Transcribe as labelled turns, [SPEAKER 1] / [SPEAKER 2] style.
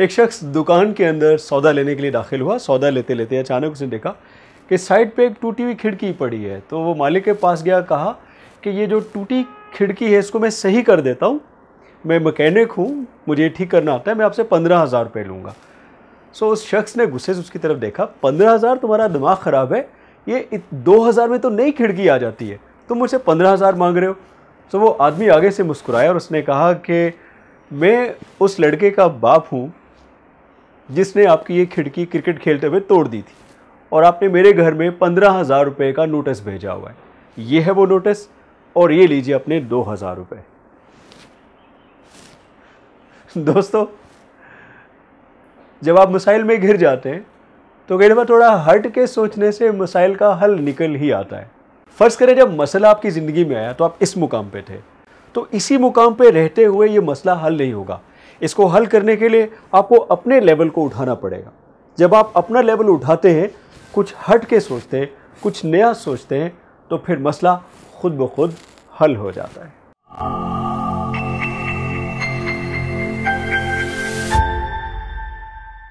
[SPEAKER 1] एक शख्स दुकान के अंदर सौदा लेने के लिए दाखिल हुआ सौदा लेते लेते अचानक उसने देखा कि साइड पे एक टूटी हुई खिड़की पड़ी है तो वो मालिक के पास गया कहा कि ये जो टूटी खिड़की है इसको मैं सही कर देता हूँ मैं मकैनिक हूँ मुझे ठीक करना आता है मैं आपसे पंद्रह हज़ार रुपये लूँगा सो उस शख्स ने गुस्से से उसकी तरफ देखा पंद्रह हज़ार तुम्हारा दिमाग ख़राब है ये दो हज़ार में तो नई खिड़की आ जाती है तुम मुझसे पंद्रह हज़ार मांग रहे हो सो वो आदमी आगे से मुस्कुराया और उसने कहा कि मैं उस लड़के का बाप हूँ जिसने आपकी ये खिड़की क्रिकेट खेलते हुए तोड़ दी थी और आपने मेरे घर में पंद्रह हज़ार रुपये का नोटिस भेजा हुआ है ये है वो नोटिस और ये लीजिए अपने दो हज़ार रुपये दोस्तों जब आप मसाइल में घिर जाते हैं तो कई दफ़ा थोड़ा हट के सोचने से मसाइल का हल निकल ही आता है फ़र्ज़ करें जब मसला आपकी ज़िंदगी में आया तो आप इस मुकाम पे थे तो इसी मुकाम पे रहते हुए ये मसला हल नहीं होगा इसको हल करने के लिए आपको अपने लेवल को उठाना पड़ेगा जब आप अपना लेवल उठाते हैं कुछ हट के सोचते हैं कुछ नया सोचते हैं तो फिर मसला खुद ब खुद हल हो जाता है